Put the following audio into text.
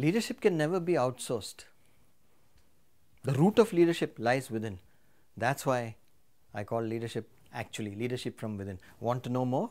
Leadership can never be outsourced. The root of leadership lies within. That's why I call leadership actually leadership from within. Want to know more?